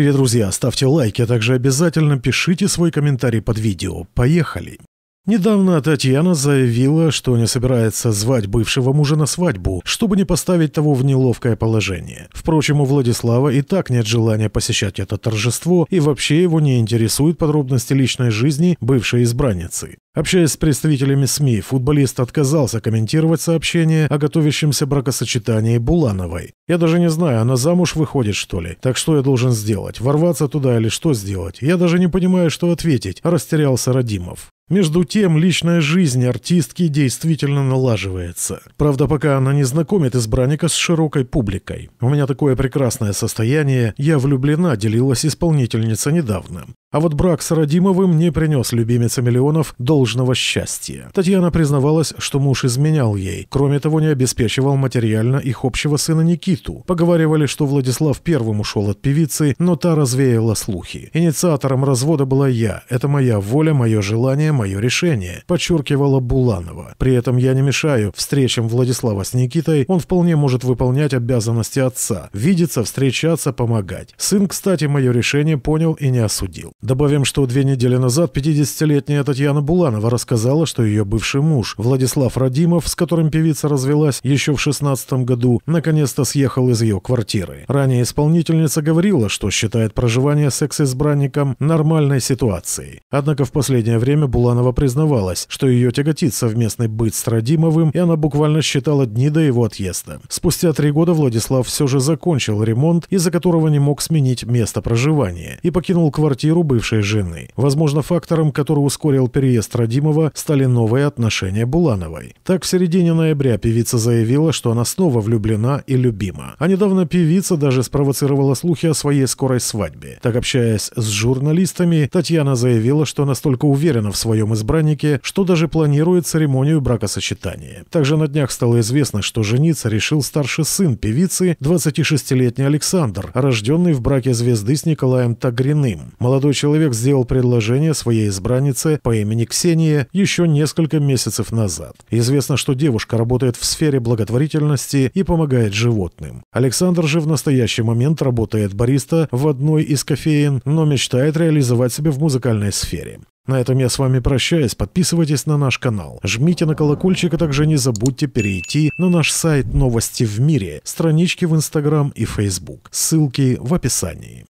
Привет, друзья! Ставьте лайки, а также обязательно пишите свой комментарий под видео. Поехали! Недавно Татьяна заявила, что не собирается звать бывшего мужа на свадьбу, чтобы не поставить того в неловкое положение. Впрочем, у Владислава и так нет желания посещать это торжество, и вообще его не интересуют подробности личной жизни бывшей избранницы. Общаясь с представителями СМИ, футболист отказался комментировать сообщение о готовящемся бракосочетании Булановой. «Я даже не знаю, она замуж выходит, что ли? Так что я должен сделать? Ворваться туда или что сделать? Я даже не понимаю, что ответить», – растерялся Радимов. Между тем, личная жизнь артистки действительно налаживается. Правда, пока она не знакомит избранника с широкой публикой. «У меня такое прекрасное состояние, я влюблена», делилась исполнительница недавно. А вот брак с Радимовым не принес любимице миллионов должного счастья. Татьяна признавалась, что муж изменял ей. Кроме того, не обеспечивал материально их общего сына Никиту. Поговаривали, что Владислав первым ушел от певицы, но та развеяла слухи. Инициатором развода была я. Это моя воля, мое желание, мое решение», – подчеркивала Буланова. «При этом я не мешаю встречам Владислава с Никитой, он вполне может выполнять обязанности отца – видеться, встречаться, помогать. Сын, кстати, мое решение понял и не осудил». Добавим, что две недели назад 50-летняя Татьяна Буланова рассказала, что ее бывший муж Владислав Радимов, с которым певица развелась еще в 16 году, наконец-то съехал из ее квартиры. Ранее исполнительница говорила, что считает проживание секс-избранником нормальной ситуацией. Однако в последнее время Буланова Буланова призналась, что ее тяготит совместный быт с Радимовым, и она буквально считала дни до его отъезда. Спустя три года Владислав все же закончил ремонт, из-за которого не мог сменить место проживания, и покинул квартиру бывшей жены. Возможно, фактором, который ускорил переезд Радимова, стали новые отношения Булановой. Так, в середине ноября певица заявила, что она снова влюблена и любима. А недавно певица даже спровоцировала слухи о своей скорой свадьбе. Так, общаясь с журналистами, Татьяна заявила, что настолько уверена в своем своем избраннике, что даже планирует церемонию бракосочетания. Также на днях стало известно, что жениться решил старший сын певицы, 26-летний Александр, рожденный в браке звезды с Николаем Тагриным. Молодой человек сделал предложение своей избраннице по имени Ксения еще несколько месяцев назад. Известно, что девушка работает в сфере благотворительности и помогает животным. Александр же в настоящий момент работает бариста в одной из кофеин, но мечтает реализовать себя в музыкальной сфере. На этом я с вами прощаюсь. Подписывайтесь на наш канал, жмите на колокольчик, а также не забудьте перейти на наш сайт «Новости в мире», странички в Инстаграм и Фейсбук. Ссылки в описании.